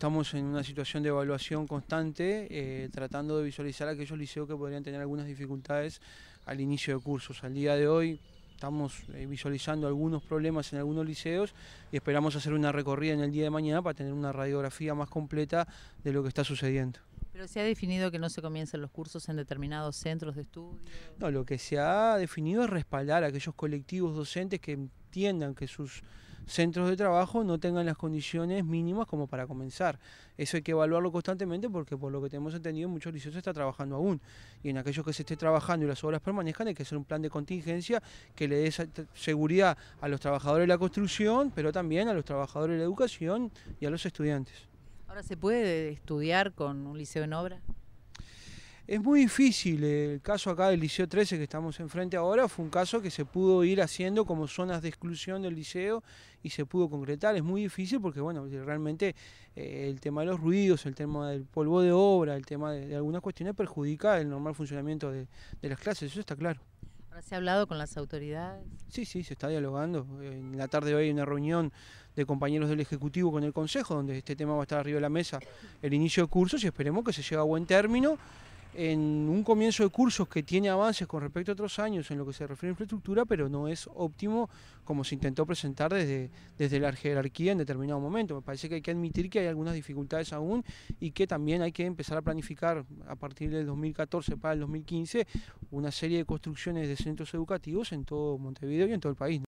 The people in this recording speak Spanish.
Estamos en una situación de evaluación constante, eh, tratando de visualizar aquellos liceos que podrían tener algunas dificultades al inicio de cursos. Al día de hoy estamos eh, visualizando algunos problemas en algunos liceos y esperamos hacer una recorrida en el día de mañana para tener una radiografía más completa de lo que está sucediendo. ¿Pero se ha definido que no se comiencen los cursos en determinados centros de estudio? No, lo que se ha definido es respaldar a aquellos colectivos docentes que entiendan que sus centros de trabajo no tengan las condiciones mínimas como para comenzar. Eso hay que evaluarlo constantemente porque por lo que tenemos entendido muchos liceos están trabajando aún. Y en aquellos que se esté trabajando y las obras permanezcan hay que hacer un plan de contingencia que le dé seguridad a los trabajadores de la construcción, pero también a los trabajadores de la educación y a los estudiantes. Ahora, ¿se puede estudiar con un liceo en obra? Es muy difícil. Eh, el caso acá del Liceo 13 que estamos enfrente ahora fue un caso que se pudo ir haciendo como zonas de exclusión del liceo y se pudo concretar. Es muy difícil porque, bueno, realmente eh, el tema de los ruidos, el tema del polvo de obra, el tema de, algunas cuestiones perjudica el normal funcionamiento de, las clases, eso está claro. ¿Se ha hablado con las autoridades? Sí, sí, se está dialogando. En la tarde de hoy hay una reunión de compañeros del Ejecutivo con el Consejo, donde este tema va a estar arriba de la mesa el inicio de cursos y esperemos que se llegue a buen término en un comienzo de cursos que tiene avances con respecto a otros años en lo que se refiere a infraestructura, pero no es óptimo como se intentó presentar desde, desde la jerarquía en determinado momento. Me parece que hay que admitir que hay algunas dificultades aún y que también hay que empezar a planificar a partir del 2014 para el 2015 una serie de construcciones de centros educativos en todo Montevideo y en todo el país.